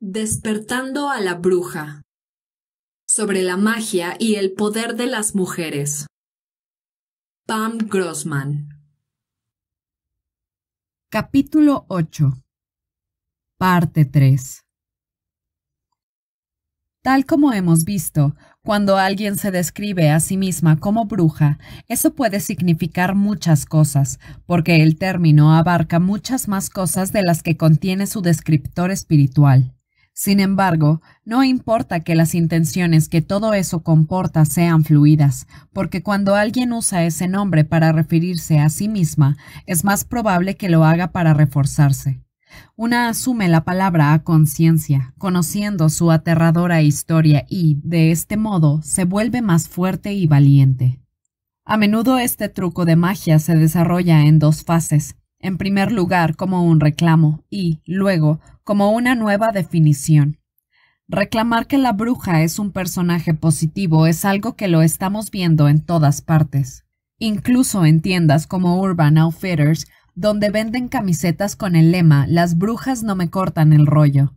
Despertando a la bruja. Sobre la magia y el poder de las mujeres. Pam Grossman. Capítulo 8. Parte 3. Tal como hemos visto, cuando alguien se describe a sí misma como bruja, eso puede significar muchas cosas, porque el término abarca muchas más cosas de las que contiene su descriptor espiritual. Sin embargo, no importa que las intenciones que todo eso comporta sean fluidas, porque cuando alguien usa ese nombre para referirse a sí misma, es más probable que lo haga para reforzarse. Una asume la palabra a conciencia, conociendo su aterradora historia y, de este modo, se vuelve más fuerte y valiente. A menudo este truco de magia se desarrolla en dos fases, en primer lugar como un reclamo y, luego, como una nueva definición. Reclamar que la bruja es un personaje positivo es algo que lo estamos viendo en todas partes, incluso en tiendas como Urban Outfitters, donde venden camisetas con el lema Las brujas no me cortan el rollo.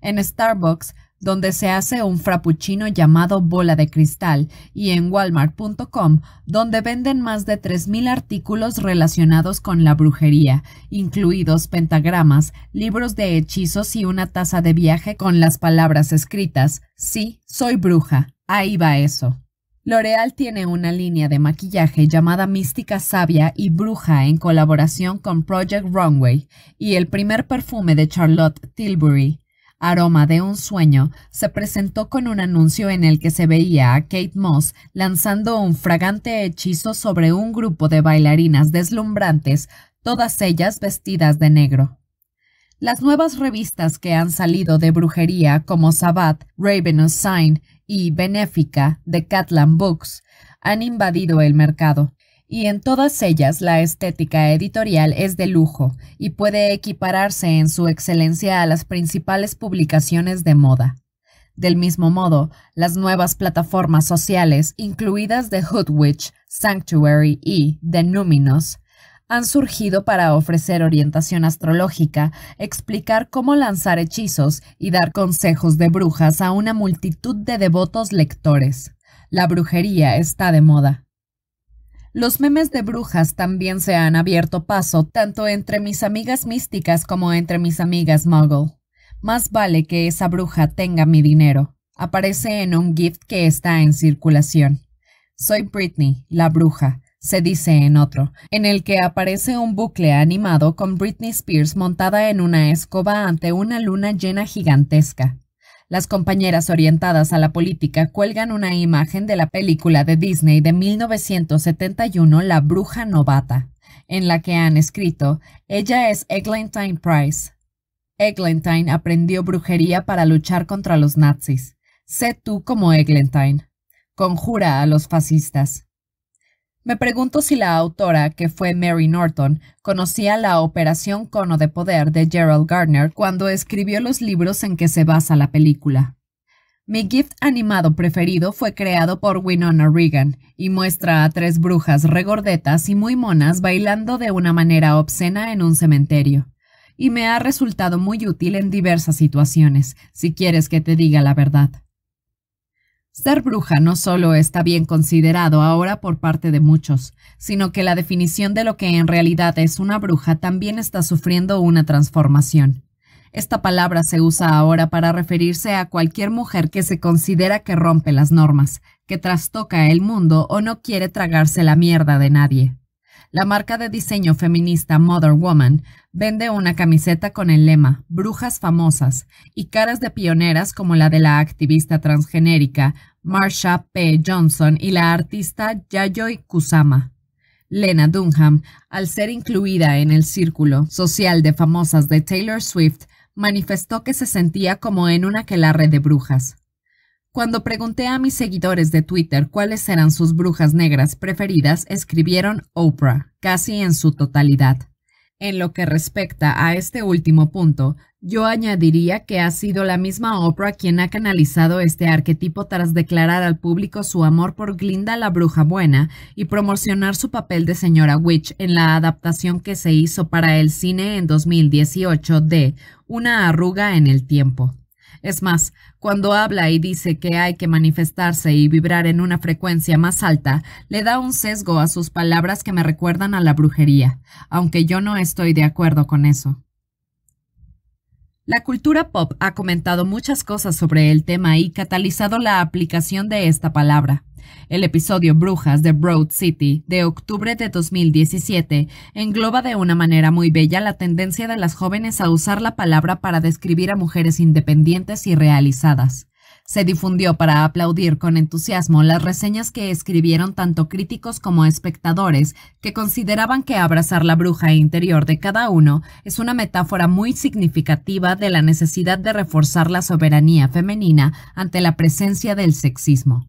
En Starbucks donde se hace un frappuccino llamado Bola de Cristal, y en walmart.com, donde venden más de 3.000 artículos relacionados con la brujería, incluidos pentagramas, libros de hechizos y una taza de viaje con las palabras escritas, sí, soy bruja, ahí va eso. L'Oreal tiene una línea de maquillaje llamada Mística Sabia y Bruja en colaboración con Project Runway y el primer perfume de Charlotte Tilbury, Aroma de un sueño se presentó con un anuncio en el que se veía a Kate Moss lanzando un fragante hechizo sobre un grupo de bailarinas deslumbrantes, todas ellas vestidas de negro. Las nuevas revistas que han salido de brujería como Sabbath, Ravenous Sign y Benéfica de Catlan Books han invadido el mercado y en todas ellas la estética editorial es de lujo y puede equipararse en su excelencia a las principales publicaciones de moda. Del mismo modo, las nuevas plataformas sociales, incluidas The Hoodwitch, Sanctuary y The Núminos, han surgido para ofrecer orientación astrológica, explicar cómo lanzar hechizos y dar consejos de brujas a una multitud de devotos lectores. La brujería está de moda. Los memes de brujas también se han abierto paso tanto entre mis amigas místicas como entre mis amigas muggle. Más vale que esa bruja tenga mi dinero. Aparece en un gift que está en circulación. Soy Britney, la bruja, se dice en otro, en el que aparece un bucle animado con Britney Spears montada en una escoba ante una luna llena gigantesca. Las compañeras orientadas a la política cuelgan una imagen de la película de Disney de 1971 La Bruja Novata, en la que han escrito, ella es Eglantine Price. Eglantine aprendió brujería para luchar contra los nazis. Sé tú como Eglantine. Conjura a los fascistas. Me pregunto si la autora, que fue Mary Norton, conocía la Operación Cono de Poder de Gerald Gardner cuando escribió los libros en que se basa la película. Mi gift animado preferido fue creado por Winona Regan y muestra a tres brujas regordetas y muy monas bailando de una manera obscena en un cementerio. Y me ha resultado muy útil en diversas situaciones, si quieres que te diga la verdad. Ser bruja no solo está bien considerado ahora por parte de muchos, sino que la definición de lo que en realidad es una bruja también está sufriendo una transformación. Esta palabra se usa ahora para referirse a cualquier mujer que se considera que rompe las normas, que trastoca el mundo o no quiere tragarse la mierda de nadie. La marca de diseño feminista Mother Woman vende una camiseta con el lema Brujas famosas y caras de pioneras como la de la activista transgenérica Marsha P. Johnson y la artista Yayoi Kusama. Lena Dunham, al ser incluida en el círculo social de famosas de Taylor Swift, manifestó que se sentía como en una aquelarre de brujas. Cuando pregunté a mis seguidores de Twitter cuáles eran sus brujas negras preferidas, escribieron Oprah, casi en su totalidad. En lo que respecta a este último punto, yo añadiría que ha sido la misma Oprah quien ha canalizado este arquetipo tras declarar al público su amor por Glinda la Bruja Buena y promocionar su papel de señora Witch en la adaptación que se hizo para el cine en 2018 de Una arruga en el tiempo. Es más, cuando habla y dice que hay que manifestarse y vibrar en una frecuencia más alta, le da un sesgo a sus palabras que me recuerdan a la brujería, aunque yo no estoy de acuerdo con eso. La cultura pop ha comentado muchas cosas sobre el tema y catalizado la aplicación de esta palabra. El episodio Brujas de Broad City de octubre de 2017 engloba de una manera muy bella la tendencia de las jóvenes a usar la palabra para describir a mujeres independientes y realizadas. Se difundió para aplaudir con entusiasmo las reseñas que escribieron tanto críticos como espectadores, que consideraban que abrazar la bruja interior de cada uno es una metáfora muy significativa de la necesidad de reforzar la soberanía femenina ante la presencia del sexismo.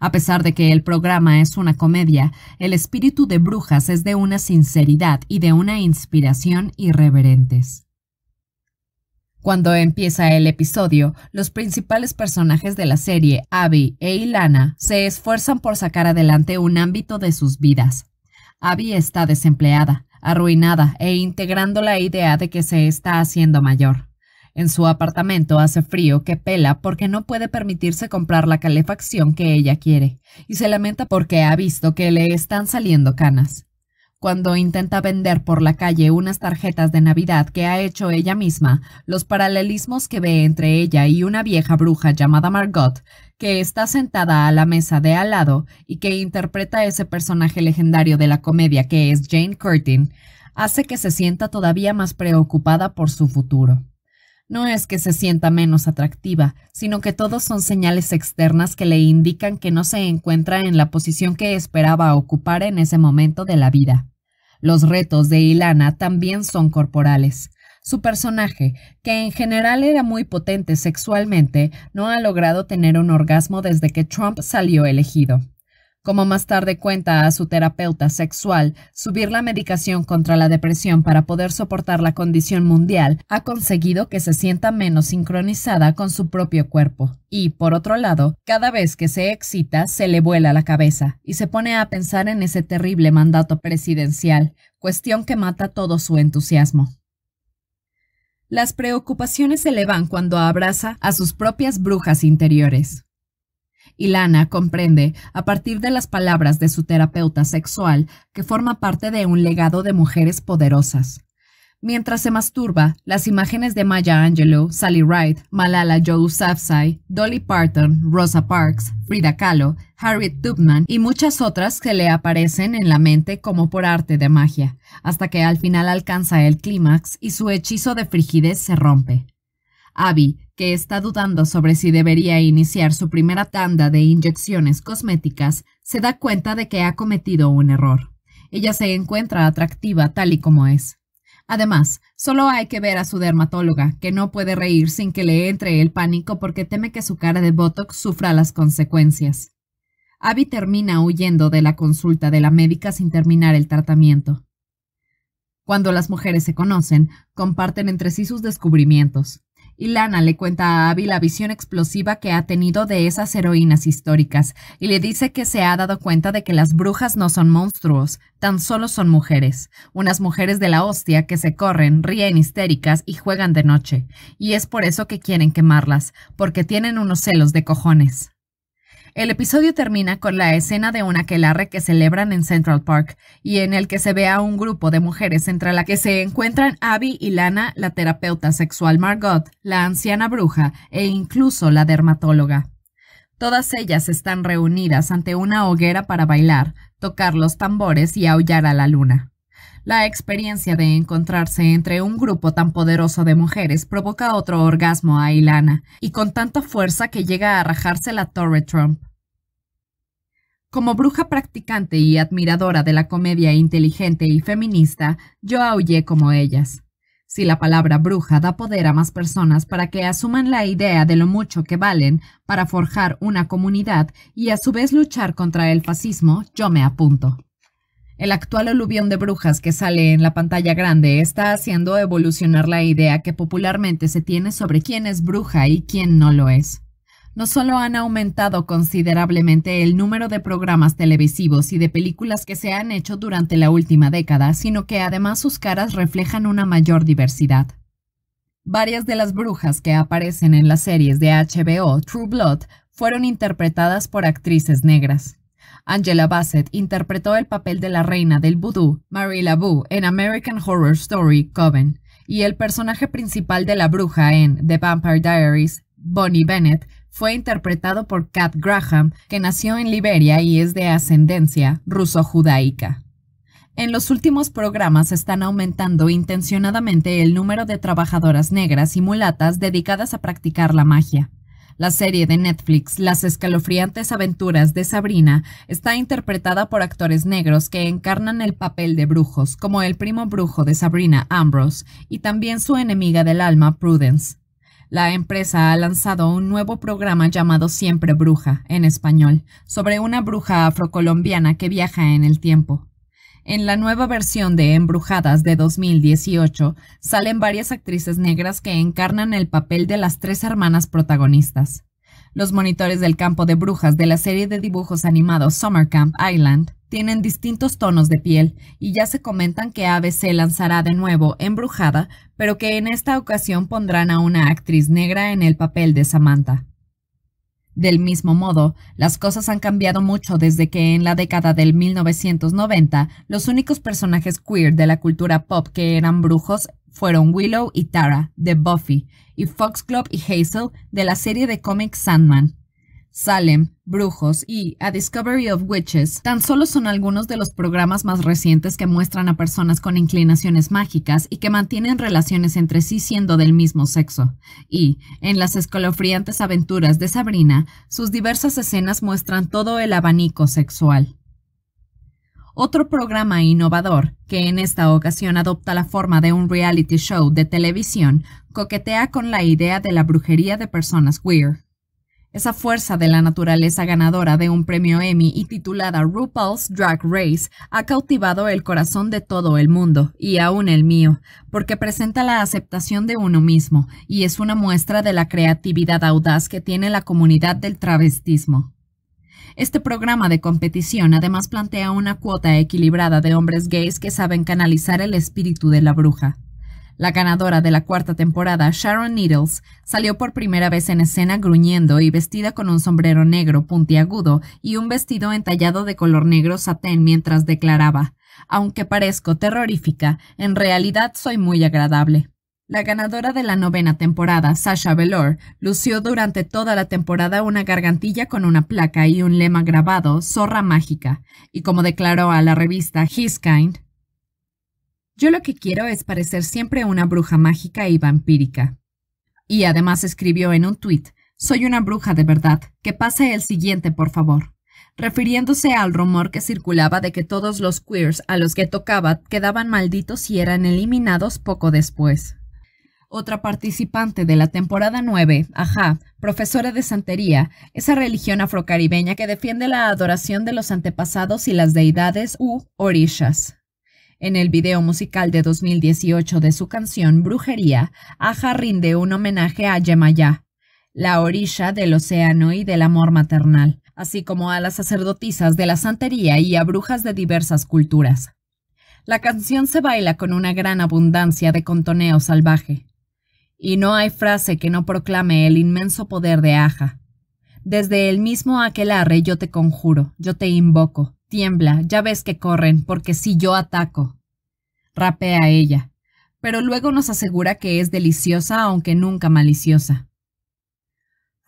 A pesar de que el programa es una comedia, el espíritu de brujas es de una sinceridad y de una inspiración irreverentes. Cuando empieza el episodio, los principales personajes de la serie, Abby e Ilana, se esfuerzan por sacar adelante un ámbito de sus vidas. Abby está desempleada, arruinada e integrando la idea de que se está haciendo mayor. En su apartamento hace frío que pela porque no puede permitirse comprar la calefacción que ella quiere, y se lamenta porque ha visto que le están saliendo canas. Cuando intenta vender por la calle unas tarjetas de Navidad que ha hecho ella misma, los paralelismos que ve entre ella y una vieja bruja llamada Margot, que está sentada a la mesa de al lado y que interpreta ese personaje legendario de la comedia que es Jane Curtin, hace que se sienta todavía más preocupada por su futuro. No es que se sienta menos atractiva, sino que todos son señales externas que le indican que no se encuentra en la posición que esperaba ocupar en ese momento de la vida. Los retos de Ilana también son corporales. Su personaje, que en general era muy potente sexualmente, no ha logrado tener un orgasmo desde que Trump salió elegido como más tarde cuenta a su terapeuta sexual, subir la medicación contra la depresión para poder soportar la condición mundial ha conseguido que se sienta menos sincronizada con su propio cuerpo. Y, por otro lado, cada vez que se excita se le vuela la cabeza y se pone a pensar en ese terrible mandato presidencial, cuestión que mata todo su entusiasmo. Las preocupaciones se le van cuando abraza a sus propias brujas interiores. Lana comprende, a partir de las palabras de su terapeuta sexual, que forma parte de un legado de mujeres poderosas. Mientras se masturba, las imágenes de Maya Angelou, Sally Wright, Malala Yousafzai, Dolly Parton, Rosa Parks, Frida Kahlo, Harriet Tubman y muchas otras que le aparecen en la mente como por arte de magia, hasta que al final alcanza el clímax y su hechizo de frigidez se rompe. Abby, que está dudando sobre si debería iniciar su primera tanda de inyecciones cosméticas, se da cuenta de que ha cometido un error. Ella se encuentra atractiva tal y como es. Además, solo hay que ver a su dermatóloga, que no puede reír sin que le entre el pánico porque teme que su cara de Botox sufra las consecuencias. Abby termina huyendo de la consulta de la médica sin terminar el tratamiento. Cuando las mujeres se conocen, comparten entre sí sus descubrimientos. Y Lana le cuenta a Abby la visión explosiva que ha tenido de esas heroínas históricas y le dice que se ha dado cuenta de que las brujas no son monstruos, tan solo son mujeres, unas mujeres de la hostia que se corren, ríen histéricas y juegan de noche, y es por eso que quieren quemarlas, porque tienen unos celos de cojones. El episodio termina con la escena de un aquelarre que celebran en Central Park y en el que se ve a un grupo de mujeres entre la que se encuentran Abby y Lana, la terapeuta sexual Margot, la anciana bruja e incluso la dermatóloga. Todas ellas están reunidas ante una hoguera para bailar, tocar los tambores y aullar a la luna. La experiencia de encontrarse entre un grupo tan poderoso de mujeres provoca otro orgasmo a Ilana, y con tanta fuerza que llega a rajarse la torre Trump. Como bruja practicante y admiradora de la comedia inteligente y feminista, yo aullé como ellas. Si la palabra bruja da poder a más personas para que asuman la idea de lo mucho que valen para forjar una comunidad y a su vez luchar contra el fascismo, yo me apunto. El actual oluvión de brujas que sale en la pantalla grande está haciendo evolucionar la idea que popularmente se tiene sobre quién es bruja y quién no lo es. No solo han aumentado considerablemente el número de programas televisivos y de películas que se han hecho durante la última década, sino que además sus caras reflejan una mayor diversidad. Varias de las brujas que aparecen en las series de HBO True Blood fueron interpretadas por actrices negras. Angela Bassett interpretó el papel de la reina del vudú, Marie LaBou, en American Horror Story Coven, y el personaje principal de la bruja en The Vampire Diaries, Bonnie Bennett, fue interpretado por Kat Graham, que nació en Liberia y es de ascendencia ruso-judaica. En los últimos programas están aumentando intencionadamente el número de trabajadoras negras y mulatas dedicadas a practicar la magia. La serie de Netflix Las escalofriantes aventuras de Sabrina está interpretada por actores negros que encarnan el papel de brujos, como el primo brujo de Sabrina Ambrose y también su enemiga del alma Prudence. La empresa ha lanzado un nuevo programa llamado Siempre Bruja, en español, sobre una bruja afrocolombiana que viaja en el tiempo. En la nueva versión de Embrujadas de 2018 salen varias actrices negras que encarnan el papel de las tres hermanas protagonistas. Los monitores del campo de brujas de la serie de dibujos animados Summer Camp Island tienen distintos tonos de piel y ya se comentan que ABC lanzará de nuevo Embrujada, pero que en esta ocasión pondrán a una actriz negra en el papel de Samantha. Del mismo modo, las cosas han cambiado mucho desde que en la década del 1990 los únicos personajes queer de la cultura pop que eran brujos fueron Willow y Tara de Buffy y Foxglove y Hazel de la serie de cómics Sandman. Salem, Brujos y A Discovery of Witches tan solo son algunos de los programas más recientes que muestran a personas con inclinaciones mágicas y que mantienen relaciones entre sí siendo del mismo sexo. Y, en las Escalofriantes aventuras de Sabrina, sus diversas escenas muestran todo el abanico sexual. Otro programa innovador, que en esta ocasión adopta la forma de un reality show de televisión, coquetea con la idea de la brujería de personas queer. Esa fuerza de la naturaleza ganadora de un premio Emmy y titulada RuPaul's Drag Race ha cautivado el corazón de todo el mundo, y aún el mío, porque presenta la aceptación de uno mismo, y es una muestra de la creatividad audaz que tiene la comunidad del travestismo. Este programa de competición además plantea una cuota equilibrada de hombres gays que saben canalizar el espíritu de la bruja. La ganadora de la cuarta temporada, Sharon Needles, salió por primera vez en escena gruñendo y vestida con un sombrero negro puntiagudo y un vestido entallado de color negro satén mientras declaraba, aunque parezco terrorífica, en realidad soy muy agradable. La ganadora de la novena temporada, Sasha Velour, lució durante toda la temporada una gargantilla con una placa y un lema grabado, Zorra Mágica, y como declaró a la revista His Kind, yo lo que quiero es parecer siempre una bruja mágica y vampírica. Y además escribió en un tuit, soy una bruja de verdad, que pase el siguiente, por favor, refiriéndose al rumor que circulaba de que todos los queers a los que tocaba quedaban malditos y eran eliminados poco después. Otra participante de la temporada 9, ajá, profesora de santería, esa religión afrocaribeña que defiende la adoración de los antepasados y las deidades u orishas. En el video musical de 2018 de su canción Brujería, Aja rinde un homenaje a Yemayá, la orilla del océano y del amor maternal, así como a las sacerdotisas de la santería y a brujas de diversas culturas. La canción se baila con una gran abundancia de contoneo salvaje. Y no hay frase que no proclame el inmenso poder de Aja. Desde el mismo aquelarre yo te conjuro, yo te invoco, Tiembla, ya ves que corren, porque si yo ataco. Rapea ella, pero luego nos asegura que es deliciosa aunque nunca maliciosa.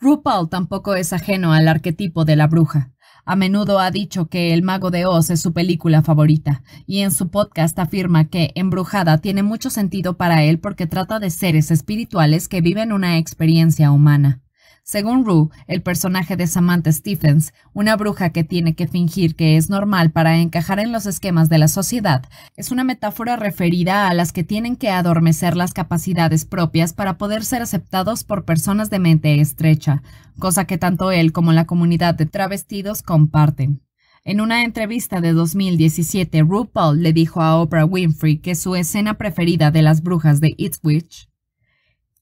RuPaul tampoco es ajeno al arquetipo de la bruja. A menudo ha dicho que El mago de Oz es su película favorita, y en su podcast afirma que Embrujada tiene mucho sentido para él porque trata de seres espirituales que viven una experiencia humana. Según Rue, el personaje de Samantha Stephens, una bruja que tiene que fingir que es normal para encajar en los esquemas de la sociedad, es una metáfora referida a las que tienen que adormecer las capacidades propias para poder ser aceptados por personas de mente estrecha, cosa que tanto él como la comunidad de travestidos comparten. En una entrevista de 2017, RuPaul le dijo a Oprah Winfrey que su escena preferida de las brujas de Ipswich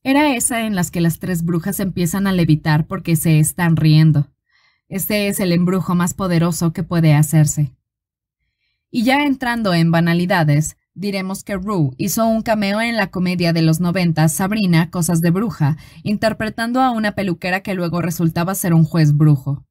era esa en las que las tres brujas empiezan a levitar porque se están riendo. Este es el embrujo más poderoso que puede hacerse. Y ya entrando en banalidades, diremos que Rue hizo un cameo en la comedia de los 90 Sabrina, Cosas de Bruja, interpretando a una peluquera que luego resultaba ser un juez brujo.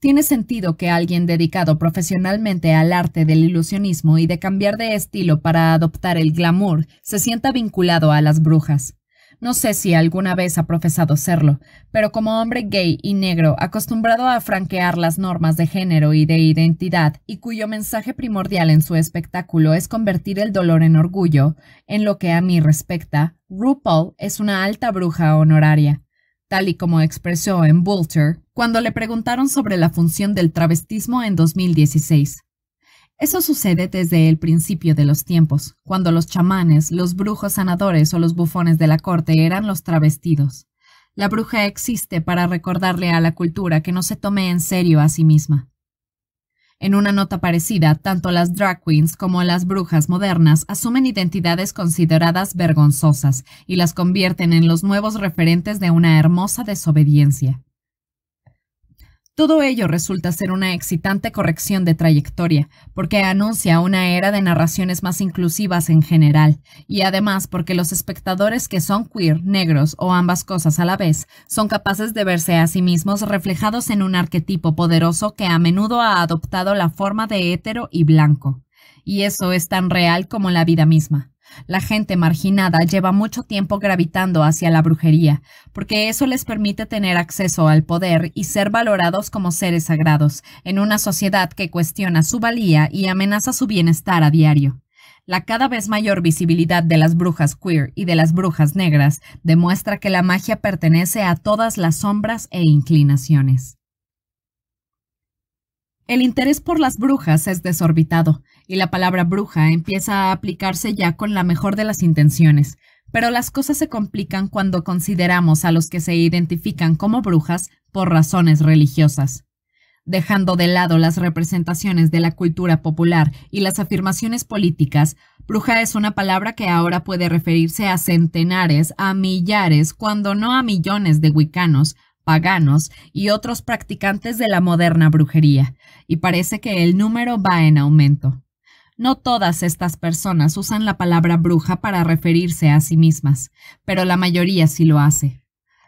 Tiene sentido que alguien dedicado profesionalmente al arte del ilusionismo y de cambiar de estilo para adoptar el glamour se sienta vinculado a las brujas. No sé si alguna vez ha profesado serlo, pero como hombre gay y negro acostumbrado a franquear las normas de género y de identidad, y cuyo mensaje primordial en su espectáculo es convertir el dolor en orgullo, en lo que a mí respecta, RuPaul es una alta bruja honoraria tal y como expresó en Vulture, cuando le preguntaron sobre la función del travestismo en 2016. Eso sucede desde el principio de los tiempos, cuando los chamanes, los brujos sanadores o los bufones de la corte eran los travestidos. La bruja existe para recordarle a la cultura que no se tome en serio a sí misma. En una nota parecida, tanto las drag queens como las brujas modernas asumen identidades consideradas vergonzosas y las convierten en los nuevos referentes de una hermosa desobediencia. Todo ello resulta ser una excitante corrección de trayectoria, porque anuncia una era de narraciones más inclusivas en general, y además porque los espectadores que son queer, negros o ambas cosas a la vez, son capaces de verse a sí mismos reflejados en un arquetipo poderoso que a menudo ha adoptado la forma de hétero y blanco. Y eso es tan real como la vida misma. La gente marginada lleva mucho tiempo gravitando hacia la brujería, porque eso les permite tener acceso al poder y ser valorados como seres sagrados, en una sociedad que cuestiona su valía y amenaza su bienestar a diario. La cada vez mayor visibilidad de las brujas queer y de las brujas negras demuestra que la magia pertenece a todas las sombras e inclinaciones. El interés por las brujas es desorbitado, y la palabra bruja empieza a aplicarse ya con la mejor de las intenciones, pero las cosas se complican cuando consideramos a los que se identifican como brujas por razones religiosas. Dejando de lado las representaciones de la cultura popular y las afirmaciones políticas, bruja es una palabra que ahora puede referirse a centenares, a millares, cuando no a millones de wicanos, paganos y otros practicantes de la moderna brujería, y parece que el número va en aumento. No todas estas personas usan la palabra bruja para referirse a sí mismas, pero la mayoría sí lo hace.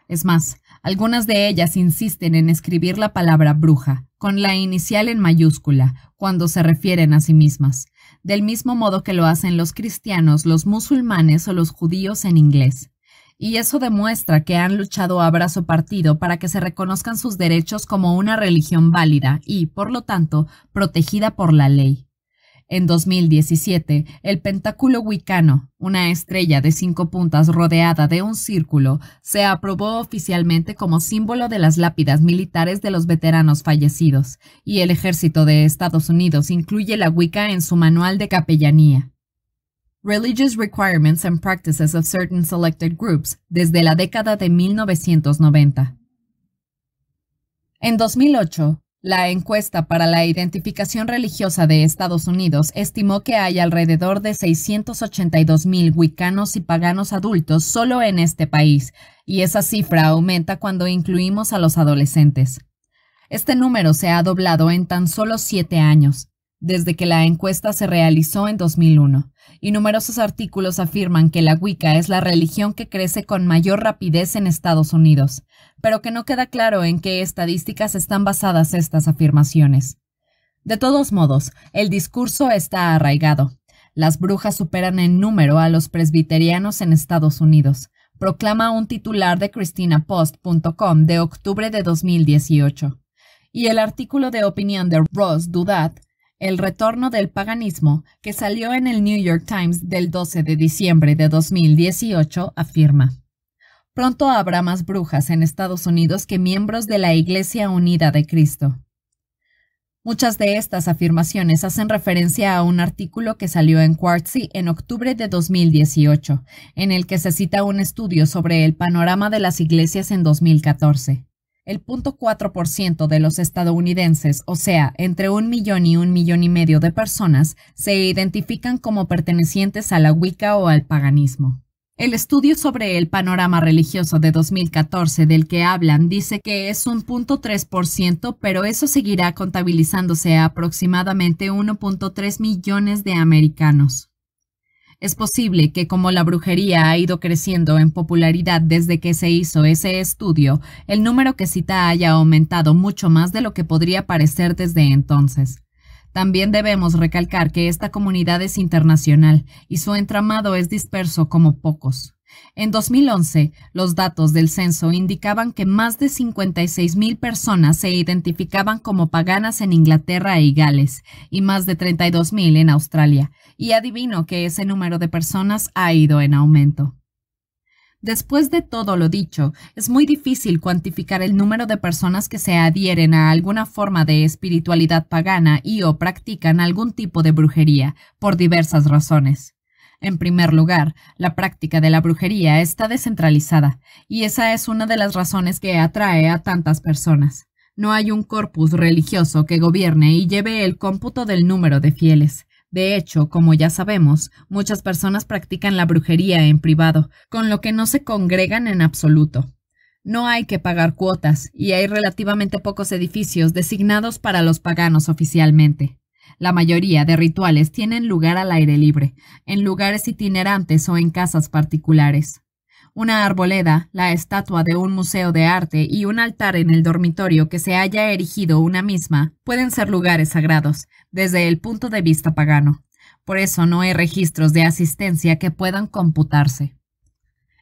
Es más, algunas de ellas insisten en escribir la palabra bruja, con la inicial en mayúscula, cuando se refieren a sí mismas, del mismo modo que lo hacen los cristianos, los musulmanes o los judíos en inglés y eso demuestra que han luchado a brazo partido para que se reconozcan sus derechos como una religión válida y, por lo tanto, protegida por la ley. En 2017, el pentáculo wicano, una estrella de cinco puntas rodeada de un círculo, se aprobó oficialmente como símbolo de las lápidas militares de los veteranos fallecidos, y el ejército de Estados Unidos incluye la Wicca en su manual de capellanía. Religious Requirements and Practices of Certain Selected Groups desde la década de 1990. En 2008, la encuesta para la identificación religiosa de Estados Unidos estimó que hay alrededor de 682.000 wicanos y paganos adultos solo en este país, y esa cifra aumenta cuando incluimos a los adolescentes. Este número se ha doblado en tan solo siete años desde que la encuesta se realizó en 2001, y numerosos artículos afirman que la Wicca es la religión que crece con mayor rapidez en Estados Unidos, pero que no queda claro en qué estadísticas están basadas estas afirmaciones. De todos modos, el discurso está arraigado. Las brujas superan en número a los presbiterianos en Estados Unidos, proclama un titular de ChristinaPost.com de octubre de 2018. Y el artículo de opinión de Ross Dudat el retorno del paganismo, que salió en el New York Times del 12 de diciembre de 2018, afirma. Pronto habrá más brujas en Estados Unidos que miembros de la Iglesia Unida de Cristo. Muchas de estas afirmaciones hacen referencia a un artículo que salió en Quartzy en octubre de 2018, en el que se cita un estudio sobre el panorama de las iglesias en 2014 el 0.4% de los estadounidenses, o sea, entre un millón y un millón y medio de personas, se identifican como pertenecientes a la Wicca o al paganismo. El estudio sobre el panorama religioso de 2014 del que hablan dice que es un 0.3%, pero eso seguirá contabilizándose a aproximadamente 1.3 millones de americanos. Es posible que como la brujería ha ido creciendo en popularidad desde que se hizo ese estudio, el número que cita haya aumentado mucho más de lo que podría parecer desde entonces. También debemos recalcar que esta comunidad es internacional y su entramado es disperso como pocos. En 2011, los datos del censo indicaban que más de 56.000 personas se identificaban como paganas en Inglaterra y Gales, y más de 32.000 en Australia, y adivino que ese número de personas ha ido en aumento. Después de todo lo dicho, es muy difícil cuantificar el número de personas que se adhieren a alguna forma de espiritualidad pagana y o practican algún tipo de brujería, por diversas razones. En primer lugar, la práctica de la brujería está descentralizada, y esa es una de las razones que atrae a tantas personas. No hay un corpus religioso que gobierne y lleve el cómputo del número de fieles. De hecho, como ya sabemos, muchas personas practican la brujería en privado, con lo que no se congregan en absoluto. No hay que pagar cuotas, y hay relativamente pocos edificios designados para los paganos oficialmente. La mayoría de rituales tienen lugar al aire libre, en lugares itinerantes o en casas particulares. Una arboleda, la estatua de un museo de arte y un altar en el dormitorio que se haya erigido una misma pueden ser lugares sagrados, desde el punto de vista pagano. Por eso no hay registros de asistencia que puedan computarse.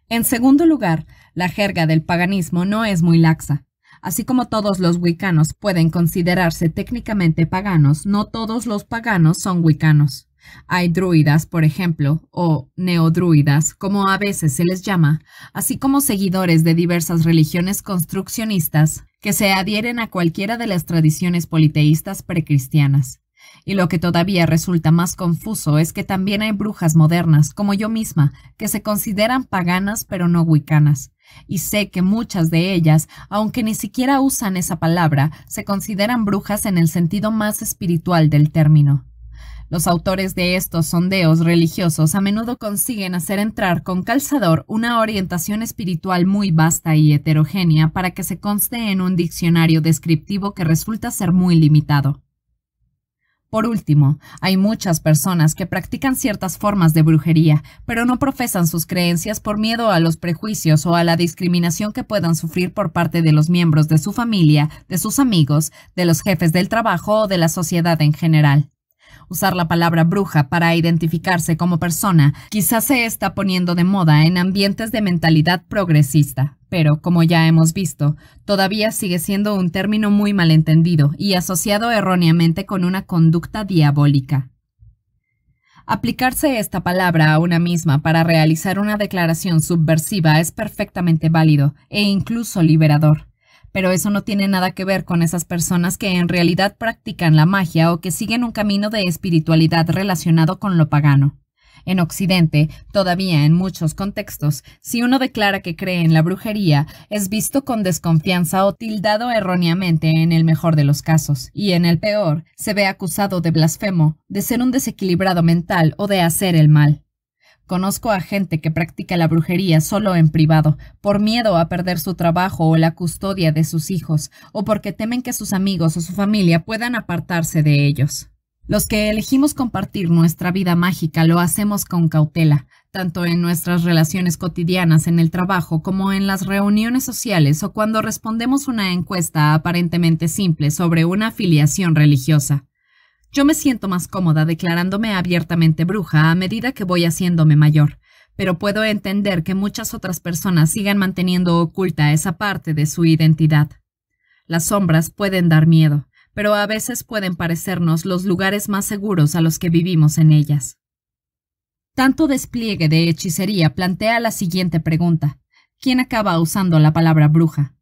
En segundo lugar, la jerga del paganismo no es muy laxa. Así como todos los wicanos pueden considerarse técnicamente paganos, no todos los paganos son wicanos. Hay druidas, por ejemplo, o neodruidas, como a veces se les llama, así como seguidores de diversas religiones construccionistas que se adhieren a cualquiera de las tradiciones politeístas precristianas. Y lo que todavía resulta más confuso es que también hay brujas modernas, como yo misma, que se consideran paganas pero no wicanas y sé que muchas de ellas, aunque ni siquiera usan esa palabra, se consideran brujas en el sentido más espiritual del término. Los autores de estos sondeos religiosos a menudo consiguen hacer entrar con calzador una orientación espiritual muy vasta y heterogénea para que se conste en un diccionario descriptivo que resulta ser muy limitado. Por último, hay muchas personas que practican ciertas formas de brujería, pero no profesan sus creencias por miedo a los prejuicios o a la discriminación que puedan sufrir por parte de los miembros de su familia, de sus amigos, de los jefes del trabajo o de la sociedad en general. Usar la palabra bruja para identificarse como persona quizás se está poniendo de moda en ambientes de mentalidad progresista, pero, como ya hemos visto, todavía sigue siendo un término muy malentendido y asociado erróneamente con una conducta diabólica. Aplicarse esta palabra a una misma para realizar una declaración subversiva es perfectamente válido e incluso liberador pero eso no tiene nada que ver con esas personas que en realidad practican la magia o que siguen un camino de espiritualidad relacionado con lo pagano. En Occidente, todavía en muchos contextos, si uno declara que cree en la brujería, es visto con desconfianza o tildado erróneamente en el mejor de los casos, y en el peor, se ve acusado de blasfemo, de ser un desequilibrado mental o de hacer el mal. Conozco a gente que practica la brujería solo en privado, por miedo a perder su trabajo o la custodia de sus hijos, o porque temen que sus amigos o su familia puedan apartarse de ellos. Los que elegimos compartir nuestra vida mágica lo hacemos con cautela, tanto en nuestras relaciones cotidianas en el trabajo como en las reuniones sociales o cuando respondemos una encuesta aparentemente simple sobre una afiliación religiosa. Yo me siento más cómoda declarándome abiertamente bruja a medida que voy haciéndome mayor, pero puedo entender que muchas otras personas sigan manteniendo oculta esa parte de su identidad. Las sombras pueden dar miedo, pero a veces pueden parecernos los lugares más seguros a los que vivimos en ellas. Tanto despliegue de hechicería plantea la siguiente pregunta. ¿Quién acaba usando la palabra bruja?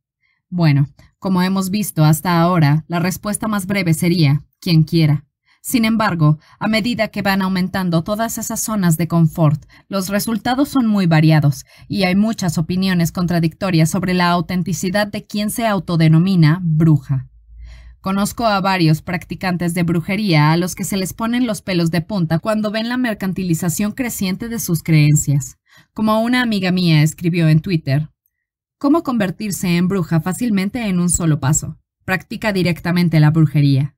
Bueno, como hemos visto hasta ahora, la respuesta más breve sería, quien quiera. Sin embargo, a medida que van aumentando todas esas zonas de confort, los resultados son muy variados y hay muchas opiniones contradictorias sobre la autenticidad de quien se autodenomina bruja. Conozco a varios practicantes de brujería a los que se les ponen los pelos de punta cuando ven la mercantilización creciente de sus creencias. Como una amiga mía escribió en Twitter, ¿Cómo convertirse en bruja fácilmente en un solo paso? Practica directamente la brujería.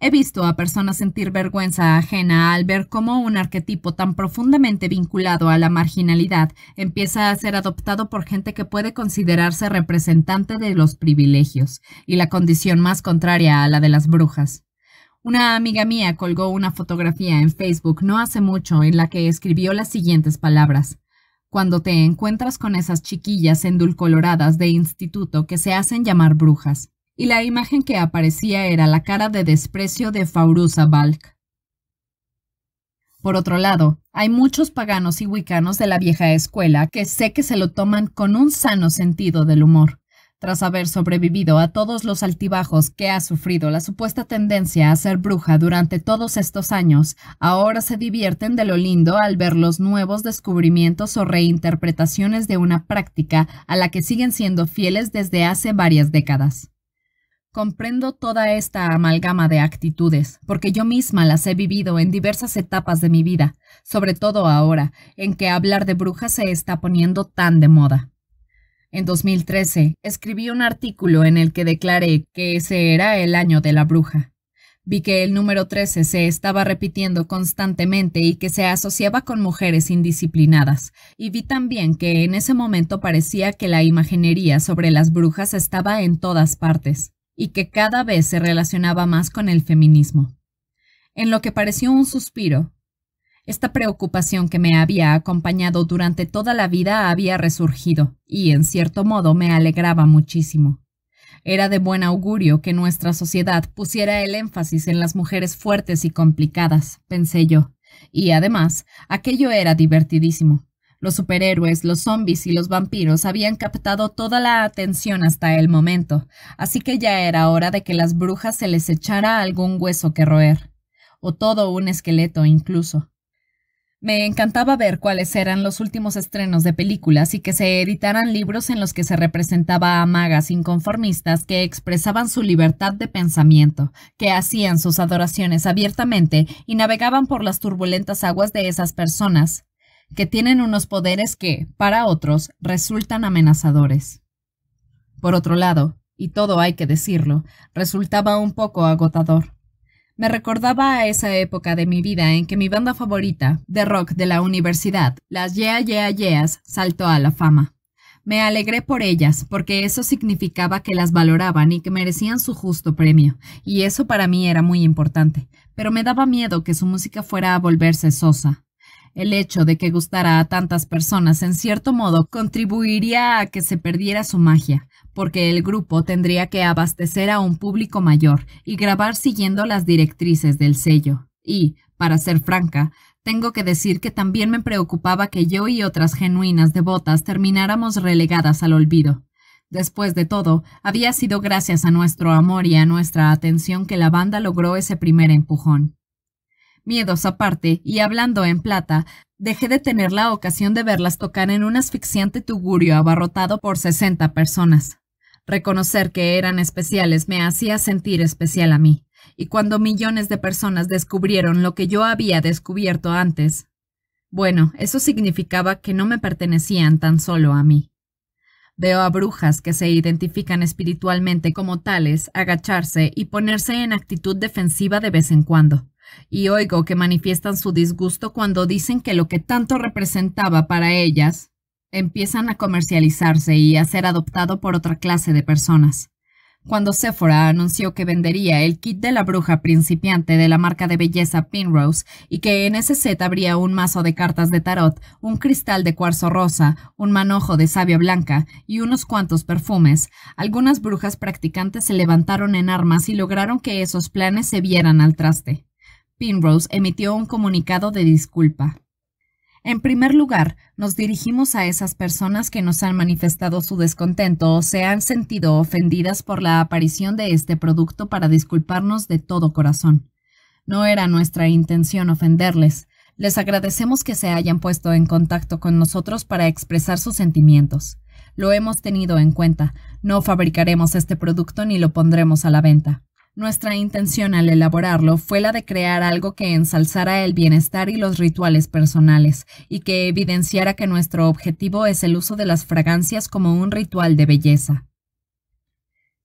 He visto a personas sentir vergüenza ajena al ver cómo un arquetipo tan profundamente vinculado a la marginalidad empieza a ser adoptado por gente que puede considerarse representante de los privilegios, y la condición más contraria a la de las brujas. Una amiga mía colgó una fotografía en Facebook no hace mucho en la que escribió las siguientes palabras. Cuando te encuentras con esas chiquillas endulcoloradas de instituto que se hacen llamar brujas y la imagen que aparecía era la cara de desprecio de Faurusa Balk. Por otro lado, hay muchos paganos y wicanos de la vieja escuela que sé que se lo toman con un sano sentido del humor, tras haber sobrevivido a todos los altibajos que ha sufrido la supuesta tendencia a ser bruja durante todos estos años, ahora se divierten de lo lindo al ver los nuevos descubrimientos o reinterpretaciones de una práctica a la que siguen siendo fieles desde hace varias décadas. Comprendo toda esta amalgama de actitudes, porque yo misma las he vivido en diversas etapas de mi vida, sobre todo ahora, en que hablar de brujas se está poniendo tan de moda. En 2013, escribí un artículo en el que declaré que ese era el año de la bruja. Vi que el número 13 se estaba repitiendo constantemente y que se asociaba con mujeres indisciplinadas, y vi también que en ese momento parecía que la imaginería sobre las brujas estaba en todas partes y que cada vez se relacionaba más con el feminismo. En lo que pareció un suspiro, esta preocupación que me había acompañado durante toda la vida había resurgido, y en cierto modo me alegraba muchísimo. Era de buen augurio que nuestra sociedad pusiera el énfasis en las mujeres fuertes y complicadas, pensé yo, y además, aquello era divertidísimo. Los superhéroes, los zombies y los vampiros habían captado toda la atención hasta el momento, así que ya era hora de que las brujas se les echara algún hueso que roer, o todo un esqueleto incluso. Me encantaba ver cuáles eran los últimos estrenos de películas y que se editaran libros en los que se representaba a magas inconformistas que expresaban su libertad de pensamiento, que hacían sus adoraciones abiertamente y navegaban por las turbulentas aguas de esas personas, que tienen unos poderes que, para otros, resultan amenazadores. Por otro lado, y todo hay que decirlo, resultaba un poco agotador. Me recordaba a esa época de mi vida en que mi banda favorita de rock de la universidad, las Yeah Yeah Yeas, saltó a la fama. Me alegré por ellas, porque eso significaba que las valoraban y que merecían su justo premio, y eso para mí era muy importante, pero me daba miedo que su música fuera a volverse sosa, el hecho de que gustara a tantas personas, en cierto modo, contribuiría a que se perdiera su magia, porque el grupo tendría que abastecer a un público mayor y grabar siguiendo las directrices del sello. Y, para ser franca, tengo que decir que también me preocupaba que yo y otras genuinas devotas termináramos relegadas al olvido. Después de todo, había sido gracias a nuestro amor y a nuestra atención que la banda logró ese primer empujón. Miedos aparte, y hablando en plata, dejé de tener la ocasión de verlas tocar en un asfixiante tugurio abarrotado por 60 personas. Reconocer que eran especiales me hacía sentir especial a mí, y cuando millones de personas descubrieron lo que yo había descubierto antes, bueno, eso significaba que no me pertenecían tan solo a mí. Veo a brujas que se identifican espiritualmente como tales agacharse y ponerse en actitud defensiva de vez en cuando y oigo que manifiestan su disgusto cuando dicen que lo que tanto representaba para ellas empiezan a comercializarse y a ser adoptado por otra clase de personas. Cuando Sephora anunció que vendería el kit de la bruja principiante de la marca de belleza Pinrose y que en ese set habría un mazo de cartas de tarot, un cristal de cuarzo rosa, un manojo de savia blanca y unos cuantos perfumes, algunas brujas practicantes se levantaron en armas y lograron que esos planes se vieran al traste. Pinrose emitió un comunicado de disculpa. En primer lugar, nos dirigimos a esas personas que nos han manifestado su descontento o se han sentido ofendidas por la aparición de este producto para disculparnos de todo corazón. No era nuestra intención ofenderles. Les agradecemos que se hayan puesto en contacto con nosotros para expresar sus sentimientos. Lo hemos tenido en cuenta. No fabricaremos este producto ni lo pondremos a la venta. Nuestra intención al elaborarlo fue la de crear algo que ensalzara el bienestar y los rituales personales, y que evidenciara que nuestro objetivo es el uso de las fragancias como un ritual de belleza.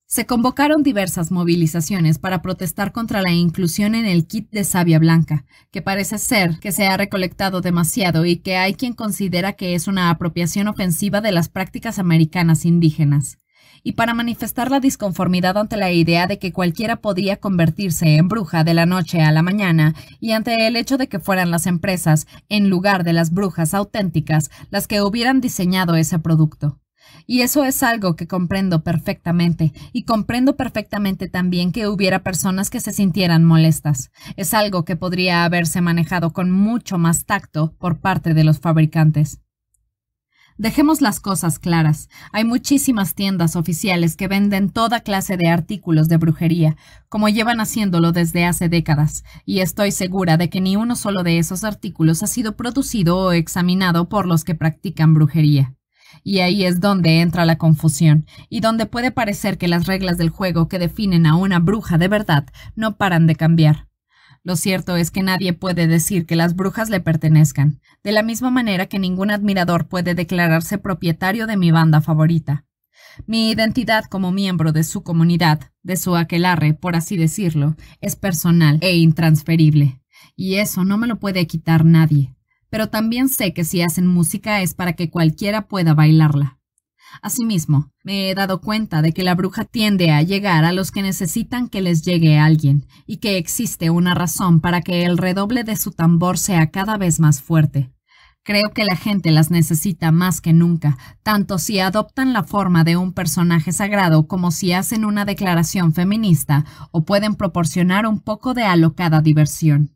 Se convocaron diversas movilizaciones para protestar contra la inclusión en el kit de savia blanca, que parece ser que se ha recolectado demasiado y que hay quien considera que es una apropiación ofensiva de las prácticas americanas indígenas y para manifestar la disconformidad ante la idea de que cualquiera podría convertirse en bruja de la noche a la mañana y ante el hecho de que fueran las empresas, en lugar de las brujas auténticas, las que hubieran diseñado ese producto. Y eso es algo que comprendo perfectamente, y comprendo perfectamente también que hubiera personas que se sintieran molestas. Es algo que podría haberse manejado con mucho más tacto por parte de los fabricantes. Dejemos las cosas claras. Hay muchísimas tiendas oficiales que venden toda clase de artículos de brujería, como llevan haciéndolo desde hace décadas, y estoy segura de que ni uno solo de esos artículos ha sido producido o examinado por los que practican brujería. Y ahí es donde entra la confusión, y donde puede parecer que las reglas del juego que definen a una bruja de verdad no paran de cambiar. Lo cierto es que nadie puede decir que las brujas le pertenezcan, de la misma manera que ningún admirador puede declararse propietario de mi banda favorita. Mi identidad como miembro de su comunidad, de su aquelarre, por así decirlo, es personal e intransferible. Y eso no me lo puede quitar nadie. Pero también sé que si hacen música es para que cualquiera pueda bailarla. Asimismo, me he dado cuenta de que la bruja tiende a llegar a los que necesitan que les llegue alguien, y que existe una razón para que el redoble de su tambor sea cada vez más fuerte. Creo que la gente las necesita más que nunca, tanto si adoptan la forma de un personaje sagrado como si hacen una declaración feminista o pueden proporcionar un poco de alocada diversión.